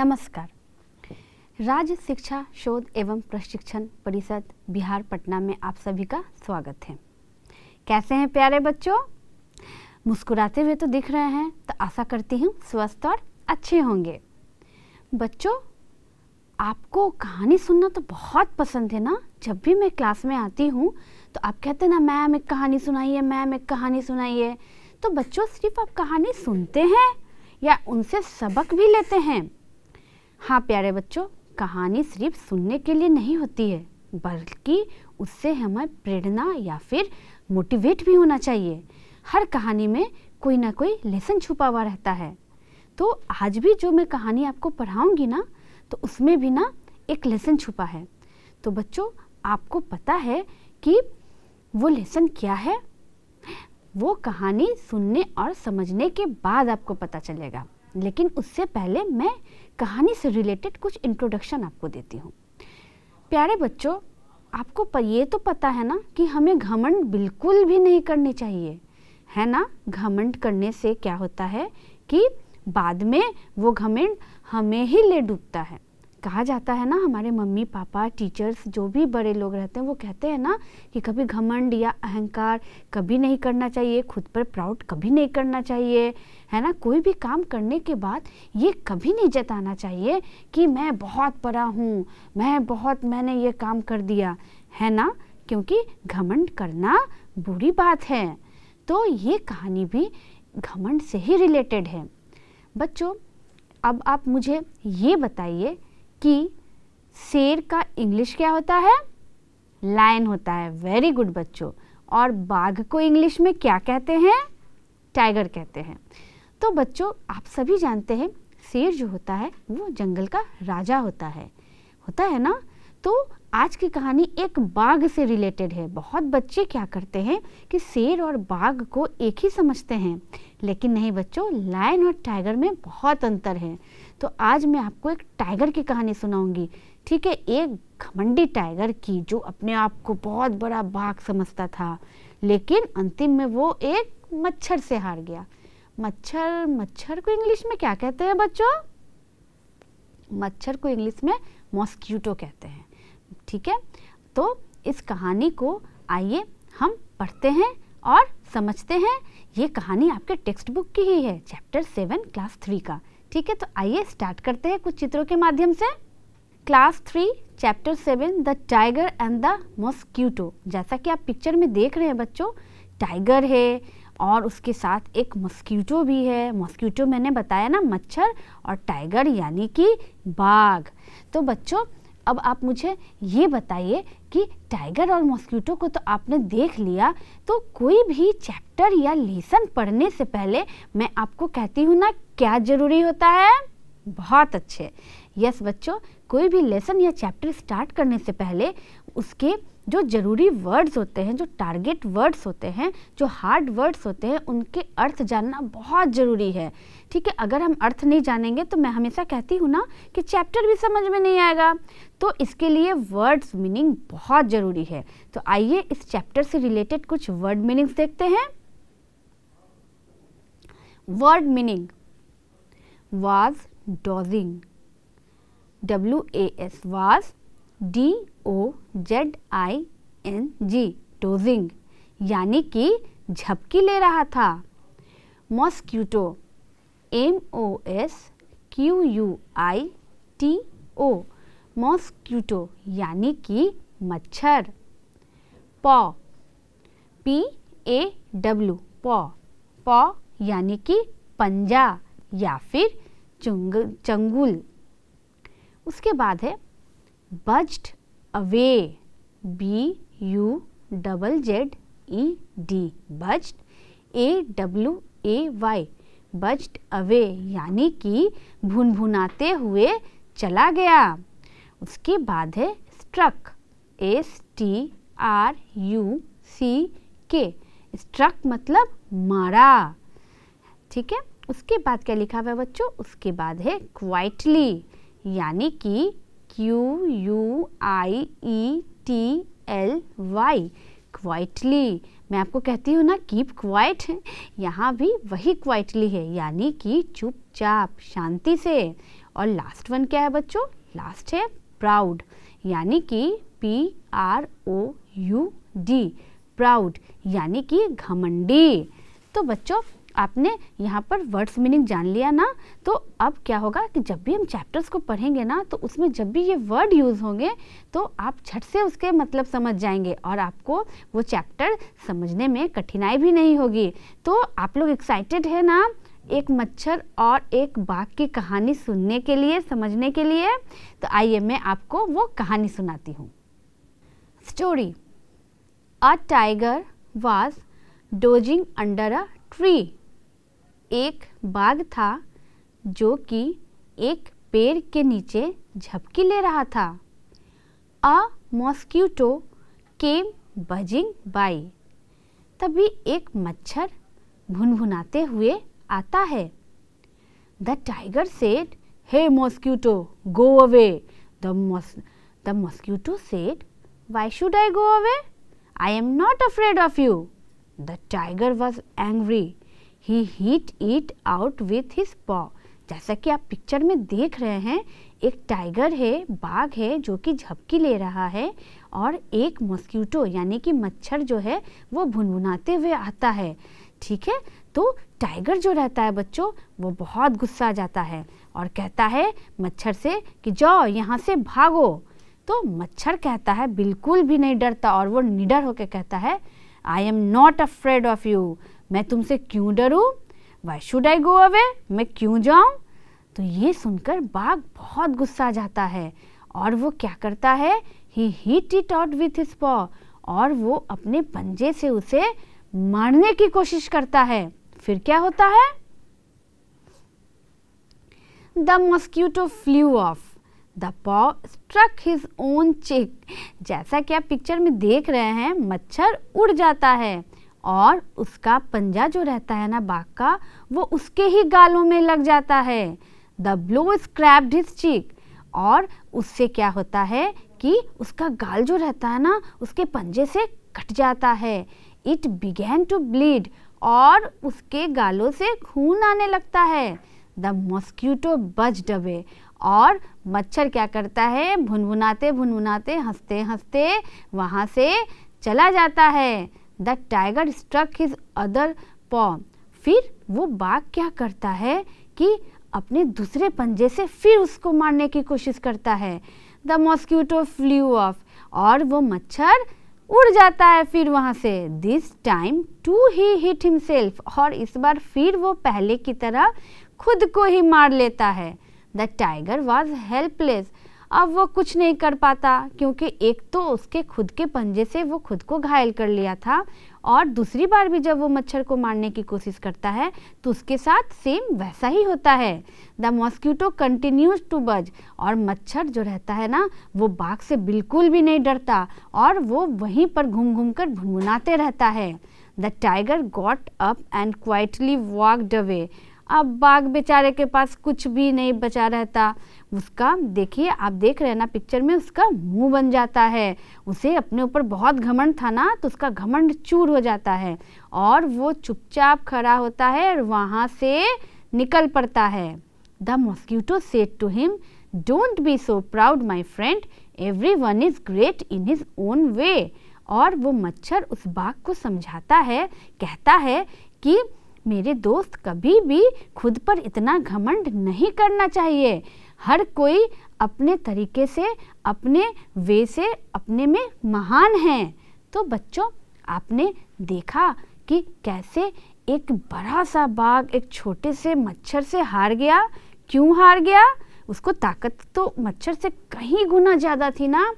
नमस्कार राज्य शिक्षा शोध एवं प्रशिक्षण परिषद बिहार पटना में आप सभी का स्वागत है कैसे हैं प्यारे बच्चों मुस्कुराते हुए तो दिख रहे हैं तो आशा करती हूँ स्वस्थ और अच्छे होंगे बच्चों आपको कहानी सुनना तो बहुत पसंद है ना जब भी मैं क्लास में आती हूँ तो आप कहते हैं ना मैम एक कहानी सुनाइए मैम एक कहानी सुनाइए तो बच्चों सिर्फ आप कहानी सुनते हैं या उनसे सबक भी लेते हैं हाँ प्यारे बच्चों कहानी सिर्फ सुनने के लिए नहीं होती है बल्कि उससे हमें प्रेरणा या फिर मोटिवेट भी होना चाहिए हर कहानी में कोई ना कोई लेसन छुपा हुआ रहता है तो आज भी जो मैं कहानी आपको पढ़ाऊंगी ना तो उसमें भी ना एक लेसन छुपा है तो बच्चों आपको पता है कि वो लेसन क्या है वो कहानी सुनने और समझने के बाद आपको पता चलेगा लेकिन उससे पहले मैं कहानी से रिलेटेड कुछ इंट्रोडक्शन आपको देती हूँ प्यारे बच्चों आपको ये तो पता है ना कि हमें घमंड बिल्कुल भी नहीं करनी चाहिए है ना घमंड करने से क्या होता है कि बाद में वो घमंड हमें ही ले डूबता है कहा जाता है ना हमारे मम्मी पापा टीचर्स जो भी बड़े लोग रहते हैं वो कहते हैं ना कि कभी घमंड या अहंकार कभी नहीं करना चाहिए खुद पर प्राउड कभी नहीं करना चाहिए है ना कोई भी काम करने के बाद ये कभी नहीं जताना चाहिए कि मैं बहुत बड़ा हूँ मैं बहुत मैंने ये काम कर दिया है ना क्योंकि घमंड करना बुरी बात है तो ये कहानी भी घमंड से ही रिलेटेड है बच्चों अब आप मुझे ये बताइए कि शेर का इंग्लिश क्या होता है लायन होता है वेरी गुड बच्चों और बाघ को इंग्लिश में क्या कहते हैं टाइगर कहते हैं तो बच्चों आप सभी जानते हैं शेर जो होता है वो जंगल का राजा होता है होता है ना तो आज की कहानी एक बाघ से रिलेटेड है बहुत बच्चे क्या करते हैं कि शेर और बाघ को एक ही समझते हैं लेकिन नहीं बच्चों लायन और टाइगर में बहुत अंतर है तो आज मैं आपको एक टाइगर की कहानी सुनाऊंगी ठीक है एक घमंडी टाइगर की जो अपने आप को बहुत बड़ा बाघ समझता था लेकिन अंतिम में वो एक मच्छर से हार गया मच्छर मच्छर को इंग्लिश में क्या कहते हैं बच्चों मच्छर को इंग्लिश में मॉस्क्यूटो कहते हैं ठीक है तो इस कहानी को आइए हम पढ़ते हैं और समझते हैं ये कहानी आपके टेक्स्ट बुक की ही है चैप्टर सेवन क्लास थ्री का ठीक है तो आइए स्टार्ट करते हैं कुछ चित्रों के माध्यम से class three chapter seven the tiger and the mosquito जैसा कि आप पिक्चर में देख रहे हैं बच्चों टाइगर है और उसके साथ एक मस्कीटो भी है मस्कीटो मैंने बताया ना मच्छर और टाइगर यानी कि बाघ तो बच्चों अब आप मुझे ये बताइए कि टाइगर और मॉस्क्यूटो को तो आपने देख लिया तो कोई भी चैप्टर या लेसन पढ़ने से पहले मैं आपको कहती हूँ ना क्या ज़रूरी होता है बहुत अच्छे यस बच्चों कोई भी लेसन या चैप्टर स्टार्ट करने से पहले उसके जो ज़रूरी वर्ड्स होते हैं जो टारगेट वर्ड्स होते हैं जो हार्ड वर्ड्स होते हैं उनके अर्थ जानना बहुत ज़रूरी है ठीक है अगर हम अर्थ नहीं जानेंगे तो मैं हमेशा कहती हूँ ना कि चैप्टर भी समझ में नहीं आएगा तो इसके लिए वर्ड्स मीनिंग बहुत ज़रूरी है तो आइए इस चैप्टर से रिलेटेड कुछ वर्ड मीनिंग्स देखते हैं word meaning was dozing W A S was D O Z I N G dozing यानी कि झपकी ले रहा था mosquito M O S Q U I T O mosquito यानी कि मच्छर पॉ पी ए डब्ल्यू पॉ पॉ यानी कि पंजा या फिर चंगुल उसके बाद है buzzed away B U double Z E D buzzed A W A Y buzzed away यानी कि भुन भुनाते हुए चला गया उसके बाद है struck S T R U C K struck मतलब मारा ठीक है उसके बाद क्या लिखा हुआ है बच्चों उसके बाद है क्वाइटली यानी कि Q U I E T L Y quietly मैं आपको कहती हूँ ना कीप क्वाइट यहाँ भी वही क्वाइटली है यानी कि चुपचाप शांति से और लास्ट वन क्या है बच्चों लास्ट है प्राउड यानी कि P R O U D proud यानी कि घमंडी तो बच्चों आपने यहाँ पर वर्ड्स मीनिंग जान लिया ना तो अब क्या होगा कि जब भी हम चैप्टर्स को पढ़ेंगे ना तो उसमें जब भी ये वर्ड यूज़ होंगे तो आप झट से उसके मतलब समझ जाएंगे और आपको वो चैप्टर समझने में कठिनाई भी नहीं होगी तो आप लोग एक्साइटेड है ना एक मच्छर और एक बाघ की कहानी सुनने के लिए समझने के लिए तो आइए मैं आपको वो कहानी सुनाती हूँ story a tiger was dozing under a tree एक बाघ था जो कि एक पेड़ के नीचे झपकी ले रहा था a mosquito came buzzing by तभी एक मच्छर भुनभुनाते हुए आता है the tiger said hey mosquito go away the mosquito said why should I go away I am not afraid of you the tiger was angry he hit it out with his paw जैसा कि आप picture में देख रहे हैं एक tiger है बाघ है जो कि झपकी ले रहा है और एक मॉस्क्यूटो यानी कि मच्छर जो है वो भुनभुनाते हुए आता है ठीक है तो टाइगर जो रहता है बच्चों वो बहुत गुस्सा आ जाता है और कहता है मच्छर से कि जाओ यहाँ से भागो तो मच्छर कहता है बिल्कुल भी नहीं डरता और वो निडर होकर कहता है I am not afraid of you मैं तुमसे क्यों डरूं why should I go away मैं क्यों जाऊं तो ये सुनकर बाघ बहुत गुस्सा जाता है और वो क्या करता है he hit it out with his paw और वो अपने पंजे से उसे मारने की कोशिश करता है फिर क्या होता है the mosquito flew off the paw struck his own cheek जैसा कि आप पिक्चर में देख रहे हैं मच्छर उड़ जाता है और उसका पंजा जो रहता है ना बाघ का वो उसके ही गालों में लग जाता है the blow scraped his cheek और उससे क्या होता है कि उसका गाल जो रहता है ना उसके पंजे से कट जाता है इट बिगैन टू ब्लीड और उसके गालों से खून आने लगता है द मॉस्क्यूटो बज डबे और मच्छर क्या करता है भुनभुनाते भुनभुनाते हंसते हंसते वहाँ से चला जाता है the tiger struck his other paw फिर वो बाघ क्या करता है कि अपने दूसरे पंजे से फिर उसको मारने की कोशिश करता है द मॉस्क्यूटो फ्लू ऑफ और वो मच्छर उड़ जाता है फिर वहाँ से this time too he hit himself और इस बार फिर वो पहले की तरह खुद को ही मार लेता है द टाइगर वॉज हेल्पलेस अब वो कुछ नहीं कर पाता क्योंकि एक तो उसके खुद के पंजे से वो खुद को घायल कर लिया था और दूसरी बार भी जब वो मच्छर को मारने की कोशिश करता है तो उसके साथ सेम वैसा ही होता है द मॉस्क्यूटो कंटिन्यूज टू बज और मच्छर जो रहता है ना वो बाघ से बिल्कुल भी नहीं डरता और वो वहीं पर घूम घूम कर घुमनाते रहता है the tiger got up and quietly walked away अब बाघ बेचारे के पास कुछ भी नहीं बचा रहता उसका देखिए आप देख रहे हैं ना पिक्चर में उसका मुंह बन जाता है उसे अपने ऊपर बहुत घमंड था ना तो उसका घमंड चूर हो जाता है और वो चुपचाप खड़ा होता है और वहाँ से निकल पड़ता है the mosquito said to him don't be so proud my friend every one is great in his own way और वो मच्छर उस बाघ को समझाता है कहता है कि मेरे दोस्त कभी भी खुद पर इतना घमंड नहीं करना चाहिए हर कोई अपने तरीके से अपने वे से अपने में महान हैं तो बच्चों आपने देखा कि कैसे एक बड़ा सा बाघ एक छोटे से मच्छर से हार गया क्यों हार गया उसको ताकत तो मच्छर से कहीं गुना ज़्यादा थी ना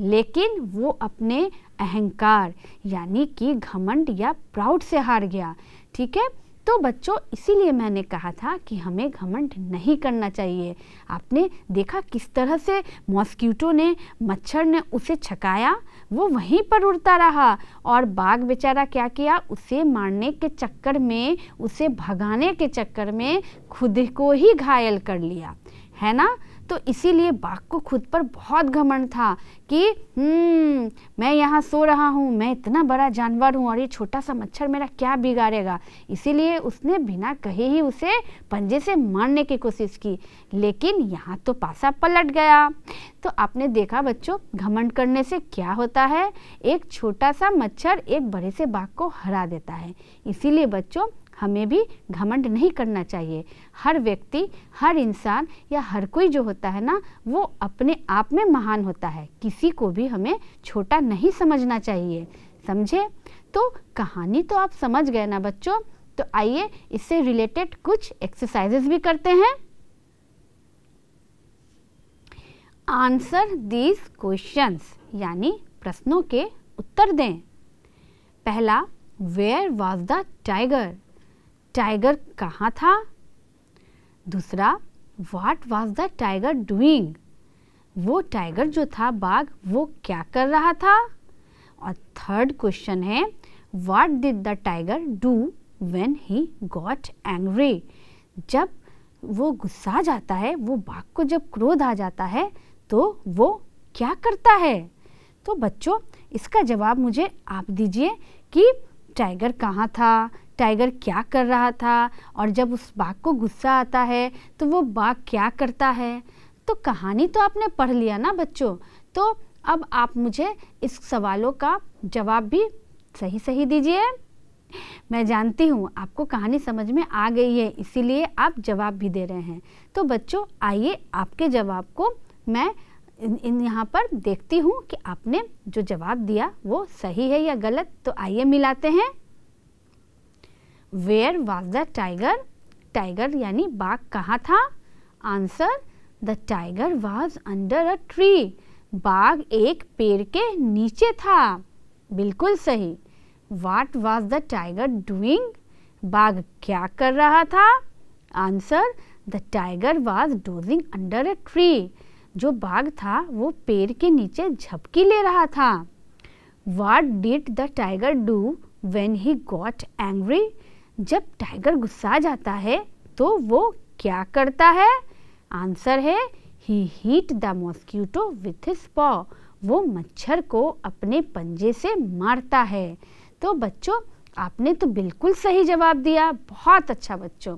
लेकिन वो अपने अहंकार यानी कि घमंड या प्राउड से हार गया ठीक है तो बच्चों इसीलिए मैंने कहा था कि हमें घमंड नहीं करना चाहिए आपने देखा किस तरह से मॉस्क्यूटो ने मच्छर ने उसे छकाया वो वहीं पर उड़ता रहा और बाघ बेचारा क्या किया उसे मारने के चक्कर में उसे भगाने के चक्कर में खुद को ही घायल कर लिया है ना तो इसीलिए बाघ को खुद पर बहुत घमंड था कि हम्म, मैं यहाँ सो रहा हूँ मैं इतना बड़ा जानवर हूँ और ये छोटा सा मच्छर मेरा क्या बिगाड़ेगा इसीलिए उसने बिना कहे ही उसे पंजे से मारने की कोशिश की लेकिन यहाँ तो पासा पलट गया तो आपने देखा बच्चों घमंड करने से क्या होता है एक छोटा सा मच्छर एक बड़े से बाघ को हरा देता है इसीलिए बच्चों हमें भी घमंड नहीं करना चाहिए हर व्यक्ति हर इंसान या हर कोई जो होता है ना वो अपने आप में महान होता है किसी को भी हमें छोटा नहीं समझना चाहिए समझे तो कहानी तो आप समझ गए ना बच्चों तो आइए इससे रिलेटेड कुछ एक्सरसाइजेस भी करते हैं आंसर दीज क्वेश्चंस यानी प्रश्नों के उत्तर दें पहला where was the tiger tiger कहाँ था दूसरा what was the tiger doing वो टाइगर जो था बाघ वो क्या कर रहा था और थर्ड क्वेश्चन है what did the tiger do when he got angry जब वो गुस्सा जाता है वो बाघ को जब क्रोध आ जाता है तो वो क्या करता है तो बच्चों इसका जवाब मुझे आप दीजिए कि टाइगर कहाँ था टाइगर क्या कर रहा था और जब उस बाघ को गुस्सा आता है तो वो बाघ क्या करता है तो कहानी तो आपने पढ़ लिया ना बच्चों तो अब आप मुझे इस सवालों का जवाब भी सही सही दीजिए मैं जानती हूँ आपको कहानी समझ में आ गई है इसीलिए आप जवाब भी दे रहे हैं तो बच्चों आइए आपके जवाब को मैं इन, इन यहाँ पर देखती हूँ कि आपने जो जवाब दिया वो सही है या गलत तो आइए मिलाते हैं where was the tiger tiger यानी बाघ कहाँ था answer the tiger was under a tree बाघ एक पेड़ के नीचे था बिल्कुल सही what was the tiger doing बाघ क्या कर रहा था answer the tiger was dozing under a tree जो बाघ था वो पेड़ के नीचे झपकी ले रहा था what did the tiger do when he got angry जब टाइगर गुस्सा जाता है तो वो क्या करता है आंसर है he hit the mosquito with his paw वो मच्छर को अपने पंजे से मारता है तो बच्चों आपने तो बिल्कुल सही जवाब दिया बहुत अच्छा बच्चों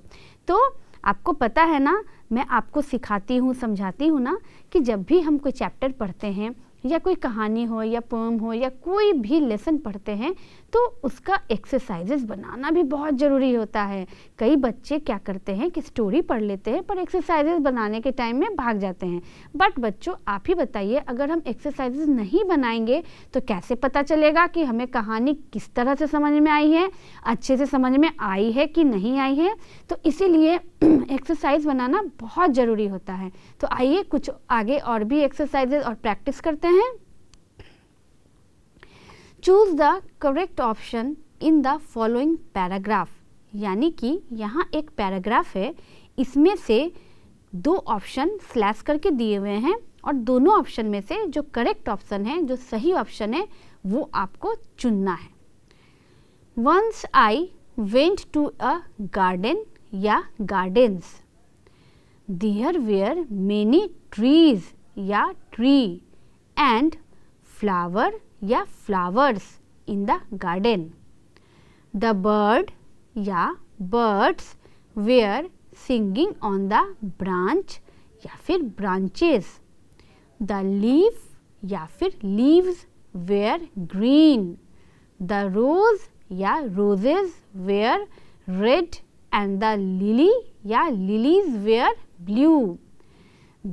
तो आपको पता है ना मैं आपको सिखाती हूँ समझाती हूँ ना कि जब भी हम कोई चैप्टर पढ़ते हैं या कोई कहानी हो या पोम हो या कोई भी लेसन पढ़ते हैं तो उसका एक्सरसाइजेस बनाना भी बहुत ज़रूरी होता है कई बच्चे क्या करते हैं कि स्टोरी पढ़ लेते हैं पर एक्सरसाइजेस बनाने के टाइम में भाग जाते हैं बट बच्चों आप ही बताइए अगर हम एक्सरसाइजेस नहीं बनाएंगे तो कैसे पता चलेगा कि हमें कहानी किस तरह से समझ में आई है अच्छे से समझ में आई है कि नहीं आई है तो इसीलिए एक्सरसाइज बनाना बहुत ज़रूरी होता है तो आइए कुछ आगे और भी एक्सरसाइजेज और प्रैक्टिस करते हैं choose the correct option in the following paragraph यानी कि यहाँ एक पैराग्राफ है इसमें से दो ऑप्शन स्लैश करके दिए हुए हैं और दोनों ऑप्शन में से जो करेक्ट ऑप्शन है जो सही ऑप्शन है वो आपको चुनना है once I went to a garden या gardens there were many trees या ट्री एंड फ्लावर या flowers in the garden the bird या birds were singing on the branch या फिर ब्रांचेस द लीफ या फिर leaves were green the rose या roses were red and the lily या lilies were blue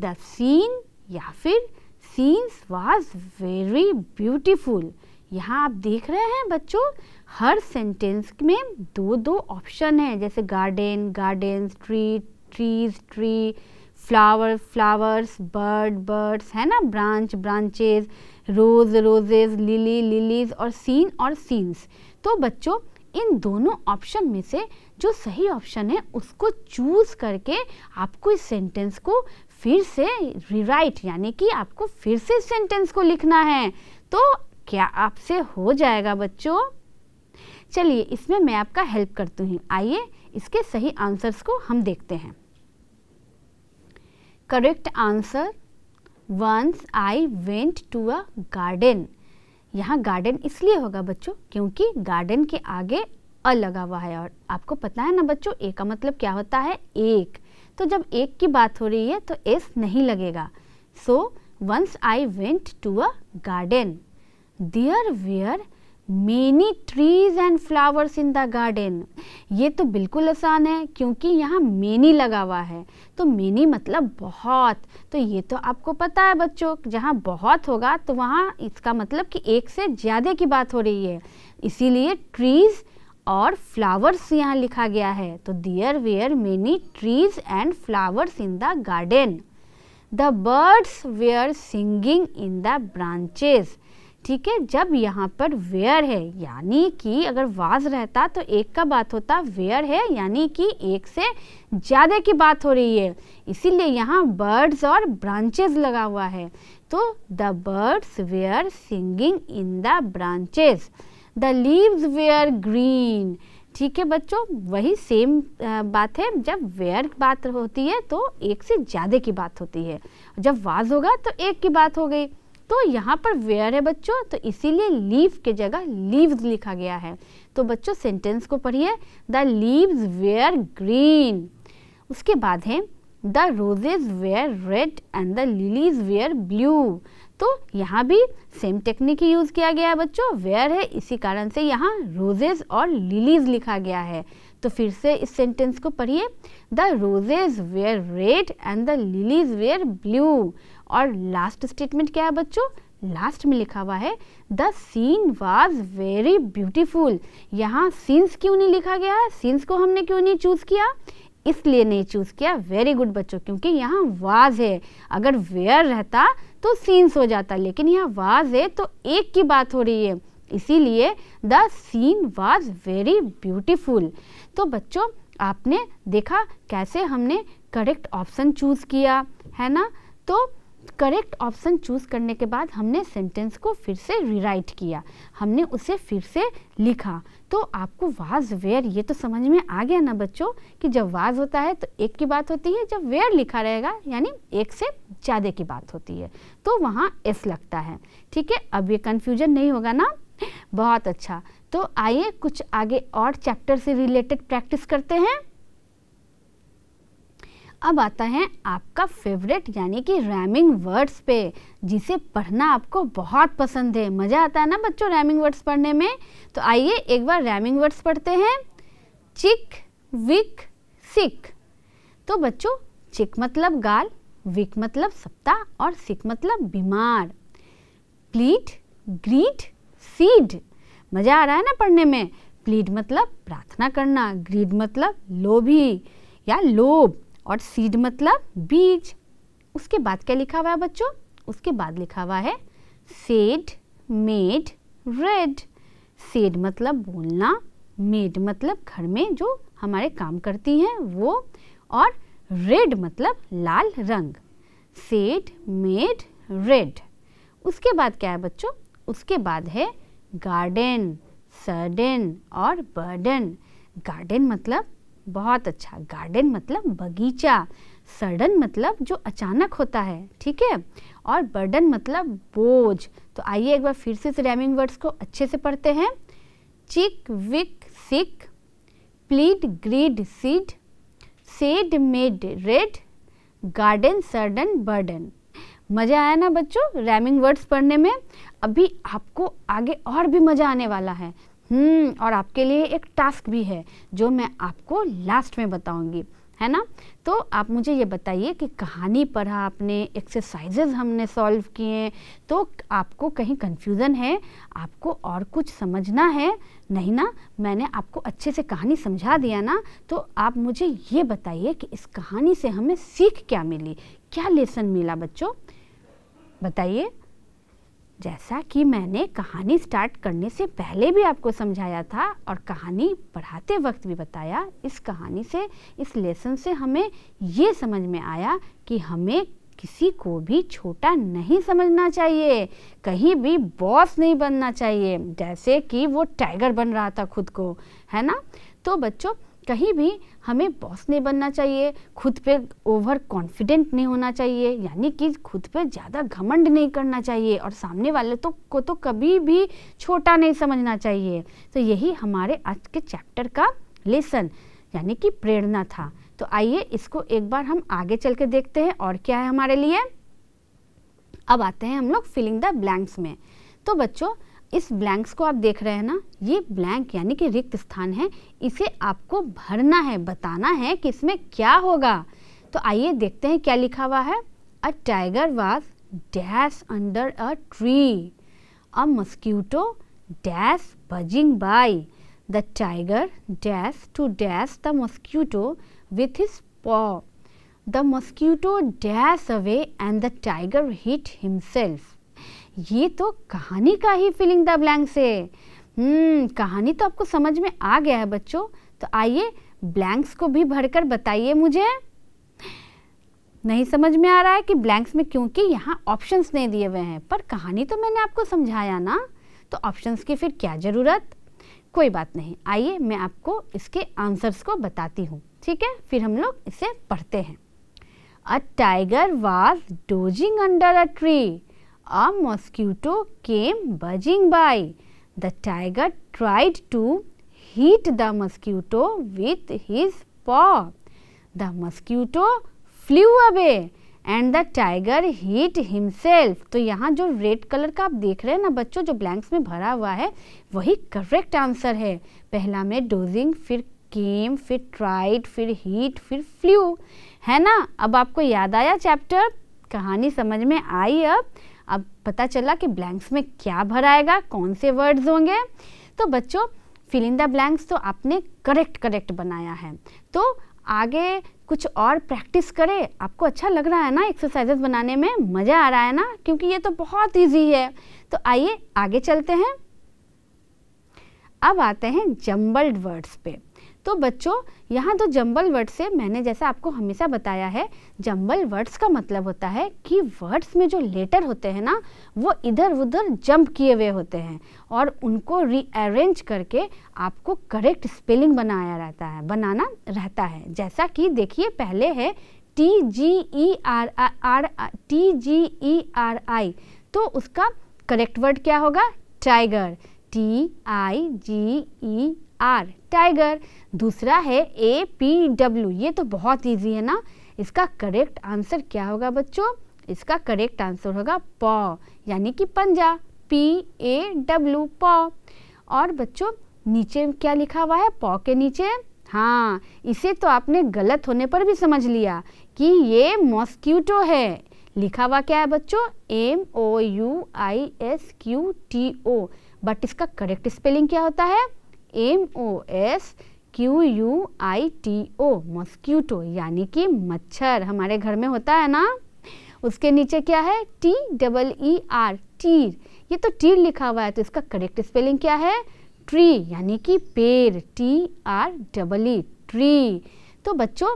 the scene या फिर scenes was very beautiful यहाँ आप देख रहे हैं बच्चों हर सेंटेंस में दो दो ऑप्शन हैं जैसे garden garden tree trees tree flower flowers bird birds है ना branch branches rose roses lily lilies और सीन और सीन्स तो बच्चों इन दोनों ऑप्शन में से जो सही ऑप्शन है उसको चूज़ करके आपको इस सेंटेंस को फिर से रिराइट यानी कि आपको फिर से सेंटेंस को लिखना है तो क्या आपसे हो जाएगा बच्चों चलिए इसमें मैं आपका हेल्प करती हूँ आइए इसके सही आंसर्स को हम देखते हैं correct answer once I went to a garden यहाँ गार्डन इसलिए होगा बच्चों क्योंकि गार्डन के आगे अ लगा हुआ है और आपको पता है ना बच्चों ए का मतलब क्या होता है एक तो जब एक की बात हो रही है तो एस नहीं लगेगा so once I went to a garden there were many trees and flowers in the garden ये तो बिल्कुल आसान है क्योंकि यहाँ मेनी लगा हुआ है तो मेनी मतलब बहुत तो ये तो आपको पता है बच्चों जहाँ बहुत होगा तो वहाँ इसका मतलब कि एक से ज़्यादा की बात हो रही है इसीलिए ट्रीज़ और फ्लावर्स यहाँ लिखा गया है तो there were many trees and flowers in the garden the birds were singing in the branches ठीक है जब यहाँ पर वेयर है यानी कि अगर वाज रहता तो एक का बात होता वेयर है यानी कि एक से ज़्यादा की बात हो रही है इसीलिए यहाँ बर्ड्स और ब्रांचेस लगा हुआ है तो the birds were singing in the branches the leaves were green ठीक है बच्चों वही सेम बात है जब वेयर बात होती है तो एक से ज़्यादा की बात होती है जब वाज होगा तो एक की बात हो गई तो यहाँ पर वेयर है बच्चों तो इसीलिए लीव के जगह लीव्स लिखा गया है तो बच्चों सेंटेंस को पढ़िए द लीव्स वेयर ग्रीन उसके बाद है the roses were red and the lilies were blue तो यहाँ भी सेम टेक्निक ही यूज़ किया गया है बच्चों वेयर है इसी कारण से यहाँ रोजेज और लिलीज लिखा गया है तो फिर से इस सेंटेंस को पढ़िए the roses were red and the lilies were blue और लास्ट स्टेटमेंट क्या है बच्चों लास्ट में लिखा हुआ है the scene was very beautiful यहाँ सीन्स क्यों नहीं लिखा गया है सीन्स को हमने क्यों नहीं चूज़ किया इसलिए नहीं चूज़ किया वेरी गुड बच्चों क्योंकि यहाँ वाज है अगर वेयर रहता तो सीन्स हो जाता लेकिन यहाँ वाज है तो एक की बात हो रही है इसीलिए the scene was very beautiful तो बच्चों आपने देखा कैसे हमने करेक्ट ऑप्शन चूज़ किया है ना तो करेक्ट ऑप्शन चूज़ करने के बाद हमने सेंटेंस को फिर से रिराइट किया हमने उसे फिर से लिखा तो आपको वाज वेयर ये तो समझ में आ गया ना बच्चों कि जब वाज होता है तो एक की बात होती है जब वेयर लिखा रहेगा यानी एक से ज़्यादा की बात होती है तो वहाँ एस लगता है ठीक है अब ये कन्फ्यूजन नहीं होगा ना बहुत अच्छा तो आइए कुछ आगे और चैप्टर से रिलेटेड प्रैक्टिस करते हैं अब आता है आपका फेवरेट यानी कि रैमिंग वर्ड्स पे जिसे पढ़ना आपको बहुत पसंद है मज़ा आता है ना बच्चों रैमिंग वर्ड्स पढ़ने में तो आइए एक बार रैमिंग वर्ड्स पढ़ते हैं चिक विक सिक तो बच्चों चिक मतलब गाल विक मतलब सप्ताह और सिक मतलब बीमार प्लीट ग्रीट सीड मज़ा आ रहा है ना पढ़ने में प्लीड मतलब प्रार्थना करना ग्रीड मतलब लोभी या लोभ और सीड मतलब बीज उसके बाद क्या लिखा हुआ है बच्चों उसके बाद लिखा हुआ है सेड मेड रेड सेड मतलब बोलना मेड मतलब घर में जो हमारे काम करती हैं वो और रेड मतलब लाल रंग सेड मेड रेड उसके बाद क्या है बच्चों उसके बाद है गार्डन सर्डन और बर्डन गार्डन मतलब बहुत अच्छा गार्डन मतलब बगीचा सडन मतलब जो अचानक होता है ठीक है और बर्डन मतलब बोझ तो आइए एक बार फिर से इस रैमिंग वर्ड्स को अच्छे से पढ़ते हैं chick wick sick plead greed seed said made red garden sudden burden मज़ा आया ना बच्चों रैमिंग वर्ड्स पढ़ने में अभी आपको आगे और भी मज़ा आने वाला है हम्म, और आपके लिए एक टास्क भी है जो मैं आपको लास्ट में बताऊंगी है ना तो आप मुझे ये बताइए कि कहानी पढ़ा आपने एक्सरसाइजेज हमने सॉल्व किए तो आपको कहीं कन्फ्यूज़न है आपको और कुछ समझना है नहीं ना मैंने आपको अच्छे से कहानी समझा दिया ना तो आप मुझे ये बताइए कि इस कहानी से हमें सीख क्या मिली क्या लेसन मिला बच्चों बताइए जैसा कि मैंने कहानी स्टार्ट करने से पहले भी आपको समझाया था और कहानी पढ़ाते वक्त भी बताया इस कहानी से इस लेसन से हमें ये समझ में आया कि हमें किसी को भी छोटा नहीं समझना चाहिए कहीं भी बॉस नहीं बनना चाहिए जैसे कि वो टाइगर बन रहा था खुद को है ना तो बच्चों कहीं भी हमें बॉस नहीं बनना चाहिए खुद पे ओवर कॉन्फिडेंट नहीं होना चाहिए यानी कि खुद पे ज़्यादा घमंड नहीं करना चाहिए और सामने वाले तो को तो कभी भी छोटा नहीं समझना चाहिए तो यही हमारे आज के चैप्टर का लेसन यानी कि प्रेरणा था तो आइए इसको एक बार हम आगे चल के देखते हैं और क्या है हमारे लिए अब आते हैं हम लोग फिलिंग द ब्लैंक्स में तो बच्चों इस ब्लैंक्स को आप देख रहे हैं ना ये ब्लैंक यानी कि रिक्त स्थान है इसे आपको भरना है बताना है कि इसमें क्या होगा तो आइए देखते हैं क्या लिखा हुआ है a tiger was dash under a tree a mosquito dash buzzing by the tiger dash to dash the mosquito with his paw the mosquito dash away and the tiger hit himself ये तो कहानी का ही feeling the blank से हम्म कहानी तो आपको समझ में आ गया है बच्चों तो आइए ब्लैंक्स को भी भरकर बताइए मुझे नहीं समझ में आ रहा है कि ब्लैंक्स में क्योंकि यहाँ ऑप्शंस नहीं दिए हुए हैं पर कहानी तो मैंने आपको समझाया ना तो ऑप्शंस की फिर क्या ज़रूरत कोई बात नहीं आइए मैं आपको इसके आंसर्स को बताती हूँ ठीक है फिर हम लोग इसे पढ़ते हैं a tiger was dozing under a tree a mosquito came buzzing by. The tiger tried to hit the mosquito with his paw. The mosquito flew away and the tiger hit himself तो यहाँ जो red colour का आप देख रहे हैं ना बच्चों जो ब्लैंक्स में भरा हुआ है वही करेक्ट आंसर है पहला में डोजिंग फिर केम फिर ट्राइड फिर हीट फिर फ्लू है ना अब आपको याद आया चैप्टर कहानी समझ में आई अब अब पता चला कि ब्लैंक्स में क्या भराएगा कौन से वर्ड्स होंगे तो बच्चों फिलिंदा द ब्लैंक्स तो आपने करेक्ट करेक्ट बनाया है तो आगे कुछ और प्रैक्टिस करें आपको अच्छा लग रहा है ना एक्सरसाइजेस बनाने में मज़ा आ रहा है ना क्योंकि ये तो बहुत इजी है तो आइए आगे चलते हैं अब आते हैं जम्बल्ड वर्ड्स पे तो बच्चों यहाँ तो जंबल वर्ड से मैंने जैसा आपको हमेशा बताया है जंबल वर्ड्स का मतलब होता है कि वर्ड्स में जो लेटर होते हैं ना वो इधर उधर जंप किए हुए होते हैं और उनको रीअरेंज करके आपको करेक्ट स्पेलिंग बनाया रहता है बनाना रहता है जैसा कि देखिए पहले है T G E R R T G E R I तो उसका करेक्ट वर्ड क्या होगा tiger T I G E R tiger दूसरा है ए पी डब्ल्यू ये तो बहुत ईजी है ना इसका करेक्ट आंसर क्या होगा बच्चों इसका करेक्ट आंसर होगा पॉ यानी कि पंजा पी ए डब्ल्यू पॉ और बच्चों नीचे क्या लिखा हुआ है पॉ के नीचे हाँ इसे तो आपने गलत होने पर भी समझ लिया कि ये मॉस्क्यूटो है लिखा हुआ क्या है बच्चों M O U I S Q T O but इसका करेक्ट स्पेलिंग क्या होता है M O S Q U I T O mosquito यानी कि मच्छर हमारे घर में होता है ना उसके नीचे क्या है टी डबल ई आर टीर ये तो टीर लिखा हुआ है तो इसका करेक्ट स्पेलिंग क्या है ट्री यानी कि पेड़ T R double E tree तो बच्चों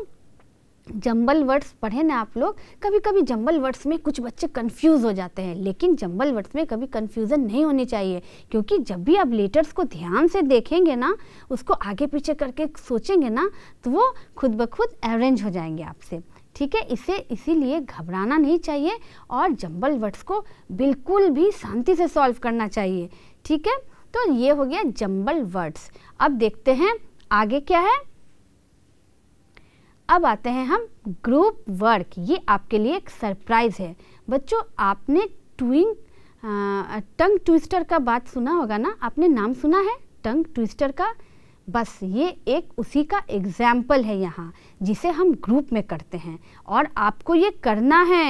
जंबल वर्ड्स पढ़े ना आप लोग कभी कभी जंबल वर्ड्स में कुछ बच्चे कंफ्यूज हो जाते हैं लेकिन जंबल वर्ड्स में कभी कंफ्यूजन नहीं होनी चाहिए क्योंकि जब भी आप लेटर्स को ध्यान से देखेंगे ना उसको आगे पीछे करके सोचेंगे ना तो वो खुद ब खुद अरेंज हो जाएंगे आपसे ठीक है इसे इसीलिए घबराना नहीं चाहिए और जंबल वर्ड्स को बिल्कुल भी शांति से सॉल्व करना चाहिए ठीक है तो ये हो गया जंबल वर्ड्स अब देखते हैं आगे क्या है अब आते हैं हम ग्रुप वर्क ये आपके लिए एक सरप्राइज़ है बच्चों आपने ट्विंग टंग ट्विस्टर का बात सुना होगा ना आपने नाम सुना है टंग ट्विस्टर का बस ये एक उसी का एग्जाम्पल है यहाँ जिसे हम ग्रुप में करते हैं और आपको ये करना है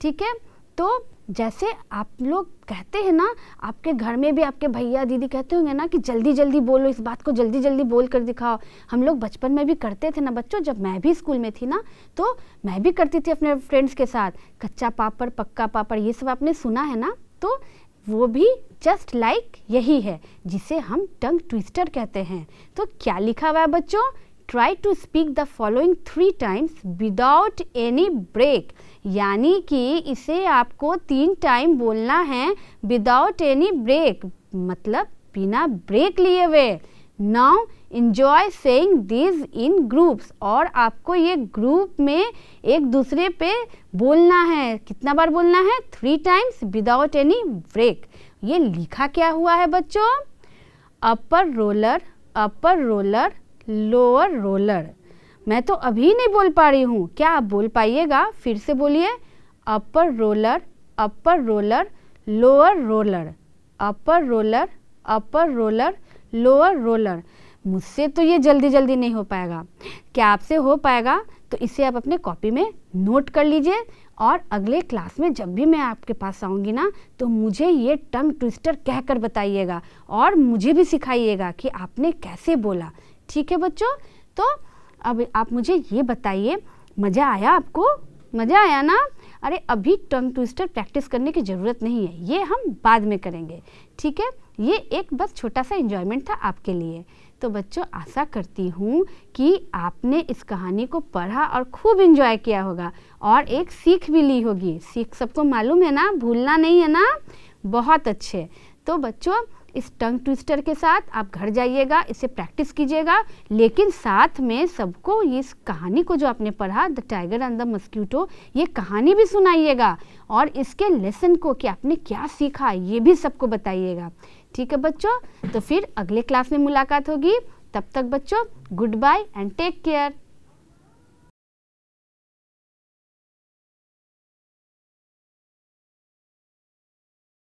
ठीक है तो जैसे आप लोग कहते हैं ना आपके घर में भी आपके भैया दीदी कहते होंगे ना कि जल्दी जल्दी बोलो इस बात को जल्दी जल्दी बोल कर दिखाओ हम लोग बचपन में भी करते थे ना बच्चों जब मैं भी स्कूल में थी ना तो मैं भी करती थी अपने फ्रेंड्स के साथ कच्चा पापड़ पक्का पापड़ ये सब आपने सुना है ना तो वो भी जस्ट लाइक like यही है जिसे हम टंग ट्विस्टर कहते हैं तो क्या लिखा हुआ है बच्चों try to speak the following three times without any break यानी कि इसे आपको तीन टाइम बोलना है विदाउट एनी ब्रेक मतलब बिना ब्रेक लिए हुए now enjoy saying these in groups और आपको ये ग्रुप में एक दूसरे पे बोलना है कितना बार बोलना है three times without any break ये लिखा क्या हुआ है बच्चों upper roller upper roller lower roller मैं तो अभी नहीं बोल पा रही हूँ क्या आप बोल पाइएगा फिर से बोलिए upper roller upper roller lower roller upper roller upper roller lower roller मुझसे तो ये जल्दी जल्दी नहीं हो पाएगा क्या आपसे हो पाएगा तो इसे आप अपने कॉपी में नोट कर लीजिए और अगले क्लास में जब भी मैं आपके पास आऊँगी ना तो मुझे ये टंग ट्विस्टर कहकर बताइएगा और मुझे भी सिखाइएगा कि आपने कैसे बोला ठीक है बच्चों तो अब आप मुझे ये बताइए मज़ा आया आपको मज़ा आया ना अरे अभी टंग ट्विस्टर प्रैक्टिस करने की ज़रूरत नहीं है ये हम बाद में करेंगे ठीक है ये एक बस छोटा सा इन्जॉयमेंट था आपके लिए तो बच्चों आशा करती हूँ कि आपने इस कहानी को पढ़ा और खूब इन्जॉय किया होगा और एक सीख भी ली होगी सीख सबको मालूम है ना भूलना नहीं है ना बहुत अच्छे तो बच्चों इस टंग ट्विस्टर के साथ आप घर जाइएगा इसे प्रैक्टिस कीजिएगा लेकिन साथ में सबको इस कहानी को जो आपने पढ़ा the tiger and the mosquito ये कहानी भी सुनाइएगा और इसके लेसन को कि आपने क्या सीखा ये भी सबको बताइएगा ठीक है बच्चों तो फिर अगले क्लास में मुलाकात होगी तब तक बच्चों good bye and take care